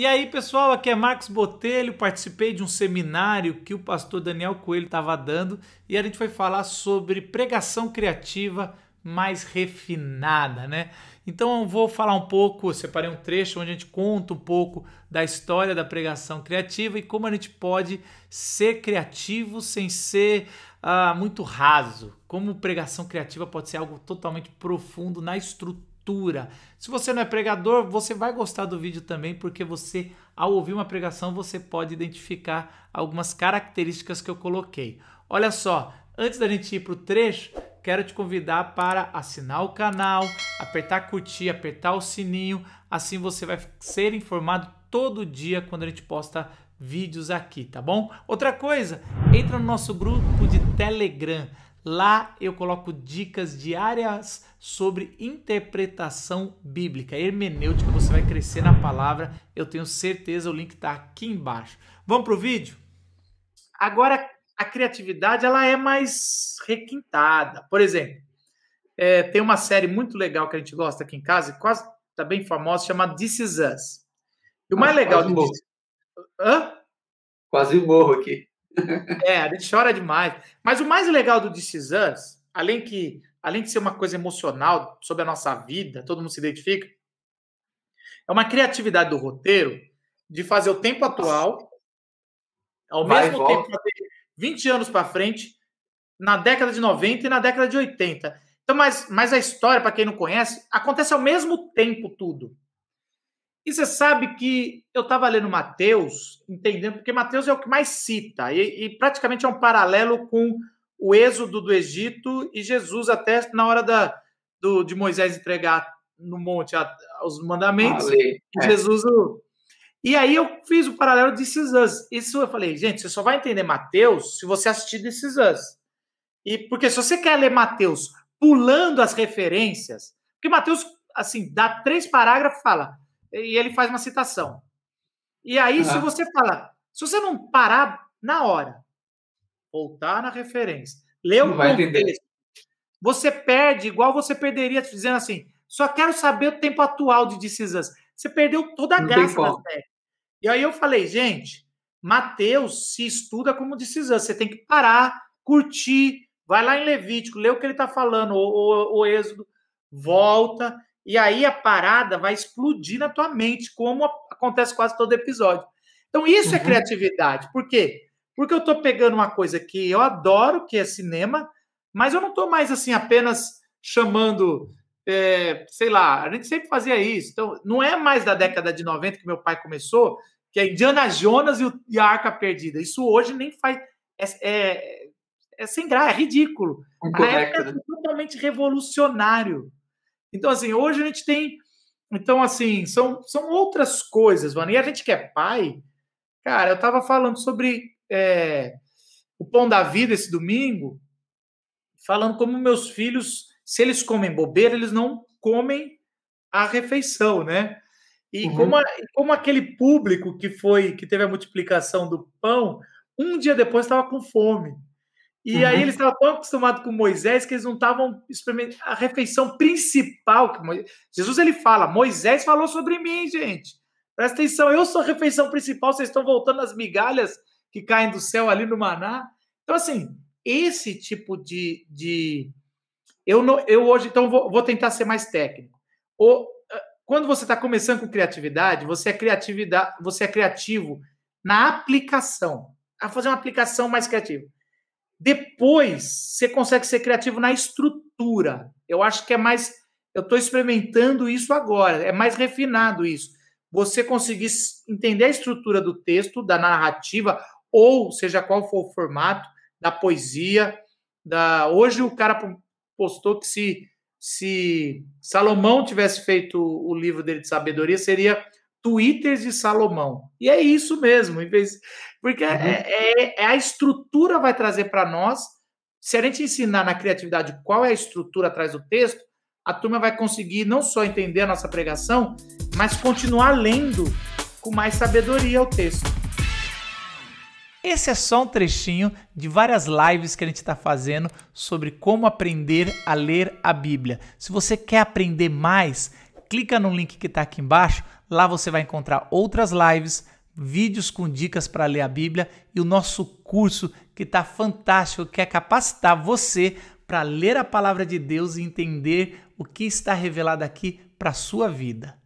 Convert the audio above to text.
E aí, pessoal, aqui é Max Botelho, participei de um seminário que o pastor Daniel Coelho estava dando e a gente foi falar sobre pregação criativa mais refinada, né? Então eu vou falar um pouco, separei um trecho onde a gente conta um pouco da história da pregação criativa e como a gente pode ser criativo sem ser ah, muito raso. Como pregação criativa pode ser algo totalmente profundo na estrutura se você não é pregador, você vai gostar do vídeo também, porque você, ao ouvir uma pregação, você pode identificar algumas características que eu coloquei. Olha só, antes da gente ir para o trecho, quero te convidar para assinar o canal, apertar curtir, apertar o sininho, assim você vai ser informado todo dia quando a gente posta vídeos aqui, tá bom? Outra coisa, entra no nosso grupo de Telegram. Lá eu coloco dicas diárias sobre interpretação bíblica, hermenêutica. Você vai crescer na palavra, eu tenho certeza. O link está aqui embaixo. Vamos para o vídeo? Agora, a criatividade ela é mais requintada. Por exemplo, é, tem uma série muito legal que a gente gosta aqui em casa, quase está bem famosa, chamada This Is Us. E o mais legal. Quase morro. Hã? Quase morro aqui. É, a gente chora demais. Mas o mais legal do This Us, além, que, além de ser uma coisa emocional sobre a nossa vida, todo mundo se identifica, é uma criatividade do roteiro de fazer o tempo atual, ao Vai mesmo tempo 20 anos para frente, na década de 90 e na década de 80. Então, mas, mas a história, para quem não conhece, acontece ao mesmo tempo tudo. E você sabe que eu estava lendo Mateus, entendendo, porque Mateus é o que mais cita, e, e, praticamente é um paralelo com o êxodo do Egito e Jesus até na hora da, do, de Moisés entregar no monte a, os mandamentos. Ah, e Jesus. É. E aí eu fiz o paralelo de Cisãs. Isso eu falei, gente, você só vai entender Mateus se você assistir de Cisãs. E porque se você quer ler Mateus pulando as referências, porque Mateus assim dá três parágrafos, e fala e ele faz uma citação. E aí, ah. se você fala, se você não parar na hora, voltar na referência, ler o contexto, você perde igual você perderia dizendo assim, só quero saber o tempo atual de decisas. Você perdeu toda a não graça da E aí eu falei, gente, Mateus se estuda como decisão. Você tem que parar, curtir, vai lá em Levítico, lê o que ele está falando, o, o, o Êxodo, volta. E aí a parada vai explodir na tua mente, como acontece quase todo episódio. Então isso é uhum. é criatividade. Por quê? Porque eu estou pegando uma coisa que eu adoro, que é cinema, mas eu não estou mais assim apenas chamando, é, sei lá, a gente sempre fazia isso. Então, não é mais da década de 90 que meu pai começou, que é Indiana Jones e, o, e a Arca Perdida. Isso hoje nem faz. É, é, é sem graça, é ridículo. Incorrecto. Na época totalmente revolucionário. Então, assim, hoje a gente tem. Então, assim, são, são outras coisas, mano. E a gente que é pai, cara, eu tava falando sobre é, o pão da vida esse domingo, falando como meus filhos, se eles comem bobeira, eles não comem a refeição, né? E uhum. como, a, como aquele público que foi que teve a multiplicação do pão, um dia depois estava com fome. E uhum. aí eles estavam tão acostumados com Moisés que eles não estavam experimentando a refeição principal. Que Moisés... Jesus ele fala: Moisés falou sobre mim, gente. Presta atenção, eu sou a refeição principal, vocês estão voltando às migalhas que caem do céu ali no maná. Então, assim, esse tipo de. de... Eu, não, eu hoje, então, vou, vou tentar ser mais técnico. O, ah, quando você está começando com criatividade, você é criatividade, você é criativo na aplicação, a fazer uma aplicação mais criativa. Depois, você consegue ser criativo na estrutura. Eu acho que é mais. Eu estou experimentando isso agora, é mais refinado isso. Você conseguir entender a estrutura do texto, da narrativa, ou seja qual for o formato, da poesia. Da... Hoje o cara postou que se, se Salomão tivesse feito o livro dele de sabedoria, seria Twitters de Salomão. E é isso mesmo, porque uhum. É, é, é, a estrutura vai trazer para nós. Se a gente ensinar na criatividade qual é a estrutura atrás do texto, a turma vai conseguir não só entender a nossa pregação, mas continuar lendo com mais sabedoria o texto. Esse é só um trechinho de várias lives que a gente está fazendo sobre como aprender a ler a Bíblia. Se você quer aprender mais, clica no link que está aqui embaixo. Lá você vai encontrar outras lives, vídeos com dicas para ler a Bíblia e o nosso curso que está fantástico, que é capacitar você para ler a palavra de Deus e entender o que está revelado aqui para a sua vida.